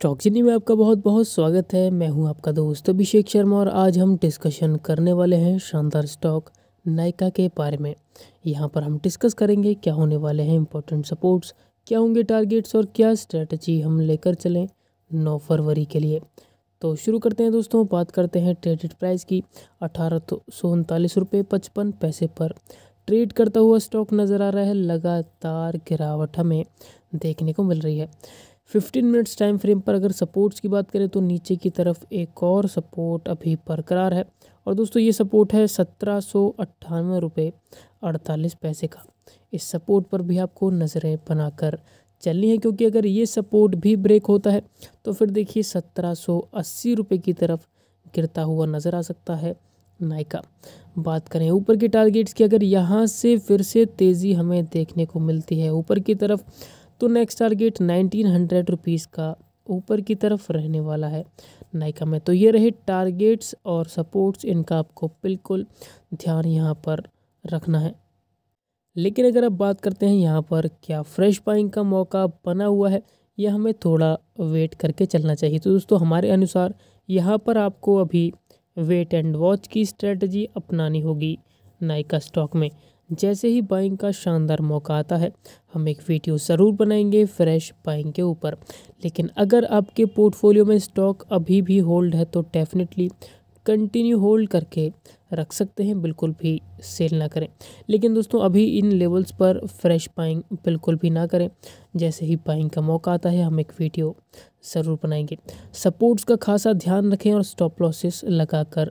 stock स्टॉकजनी में आपका बहुत बहुत स्वागत है मैं हूं आपका दोस्त अभिषेक शर्मा और आज हम डिस्कशन करने वाले हैं शानदार स्टॉक नायका के बारे में यहां पर हम डिस्कस करेंगे क्या होने वाले हैं इंपॉर्टेंट सपोर्ट्स क्या होंगे टारगेट्स और क्या स्ट्रेटजी हम लेकर चलें नौ फरवरी के लिए तो शुरू करते हैं दोस्तों बात करते हैं ट्रेडेड प्राइस की अठारह सौ उनतालीस रुपये पचपन पैसे पर ट्रेड करता हुआ स्टॉक नज़र आ रहा है लगातार गिरावट हमें देखने को मिल रही है 15 मिनट्स टाइम फ्रेम पर अगर सपोर्ट्स की बात करें तो नीचे की तरफ एक और सपोर्ट अभी बरकरार है और दोस्तों ये सपोर्ट है सत्रह सौ अट्ठानवे रुपये अड़तालीस पैसे का इस सपोर्ट पर भी आपको नज़रें बनाकर चलनी है क्योंकि अगर ये सपोर्ट भी ब्रेक होता है तो फिर देखिए सत्रह सौ अस्सी रुपये की तरफ गिरता हुआ नज़र आ सकता है नायका बात करें ऊपर के टारगेट्स की अगर यहाँ से फिर से तेज़ी हमें देखने को मिलती है ऊपर की तरफ तो next target nineteen hundred rupees का ऊपर की तरफ रहने वाला है नायका में तो ये रहे टारगेट्स और सपोर्ट्स इनका आपको बिल्कुल ध्यान यहाँ पर रखना है लेकिन अगर आप बात करते हैं यहाँ पर क्या फ्रेश बाइंग का मौका बना हुआ है यह हमें थोड़ा वेट करके चलना चाहिए तो दोस्तों हमारे अनुसार यहाँ पर आपको अभी वेट एंड वॉच की स्ट्रेटजी अपनानी होगी नायका स्टॉक में जैसे ही बाइंग का शानदार मौका आता है हम एक वीडियो ज़रूर बनाएंगे फ्रेश बाइंग के ऊपर लेकिन अगर आपके पोर्टफोलियो में स्टॉक अभी भी होल्ड है तो डेफिनेटली कंटिन्यू होल्ड करके रख सकते हैं बिल्कुल भी सेल ना करें लेकिन दोस्तों अभी इन लेवल्स पर फ्रेश पाइंग बिल्कुल भी ना करें जैसे ही बाइंग का मौका आता है हम एक वीडियो ज़रूर बनाएंगे सपोर्ट्स का खासा ध्यान रखें और स्टॉप लॉसेस लगाकर